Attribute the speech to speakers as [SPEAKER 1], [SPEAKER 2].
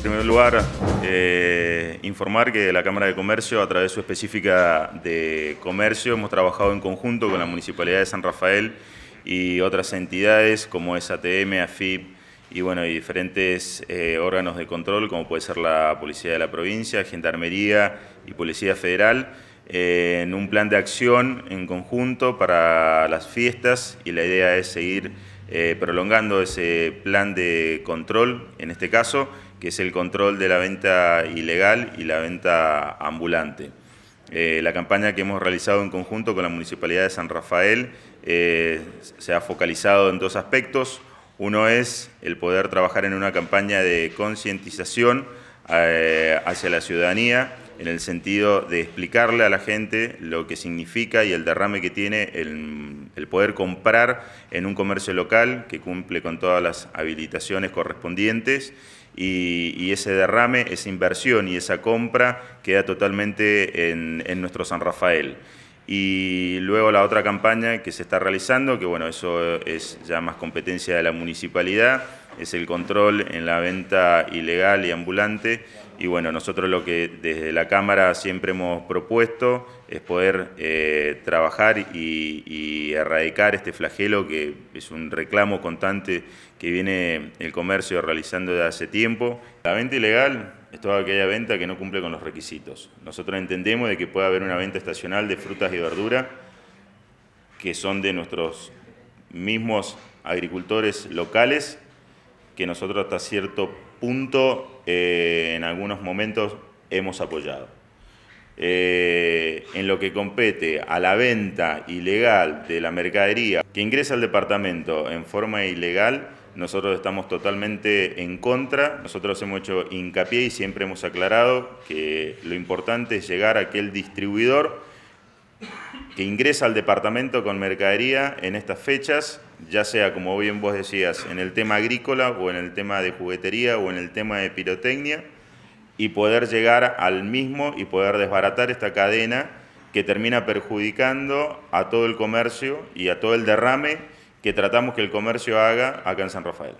[SPEAKER 1] En primer lugar, eh, informar que la Cámara de Comercio, a través de su específica de comercio, hemos trabajado en conjunto con la Municipalidad de San Rafael y otras entidades como SATM, AFIP y, bueno, y diferentes eh, órganos de control como puede ser la Policía de la Provincia, Gendarmería y Policía Federal eh, en un plan de acción en conjunto para las fiestas y la idea es seguir eh, prolongando ese plan de control, en este caso, que es el control de la venta ilegal y la venta ambulante. Eh, la campaña que hemos realizado en conjunto con la Municipalidad de San Rafael eh, se ha focalizado en dos aspectos. Uno es el poder trabajar en una campaña de concientización hacia la ciudadanía, en el sentido de explicarle a la gente lo que significa y el derrame que tiene el el poder comprar en un comercio local que cumple con todas las habilitaciones correspondientes y, ese derrame, esa inversión y esa compra queda totalmente en, en nuestro San Rafael y luego la otra campaña que se está realizando, que bueno, eso es ya más competencia de la municipalidad, es el control en la venta ilegal y ambulante. Y bueno, nosotros lo que desde la Cámara siempre hemos propuesto es poder eh, trabajar y, erradicar este flagelo que es un reclamo constante que viene el comercio realizando desde hace tiempo. La venta ilegal es toda aquella venta que no cumple con los requisitos. Nosotros entendemos de que puede haber una venta estacional de frutas y verduras que son de nuestros mismos agricultores locales que nosotros hasta cierto punto eh, en algunos momentos hemos apoyado. Eh, en lo que compete a la venta ilegal de la mercadería que ingresa al departamento en forma ilegal, nosotros estamos totalmente en contra. Nosotros hemos hecho hincapié y siempre hemos aclarado que lo importante es llegar a aquel distribuidor que ingresa al departamento con mercadería en estas fechas ya sea como bien vos decías, en el tema agrícola o en el tema de juguetería o en el tema de pirotecnia, y poder llegar al mismo y poder desbaratar esta cadena que termina perjudicando a todo el comercio y a todo el derrame que tratamos que el comercio haga acá en San Rafael.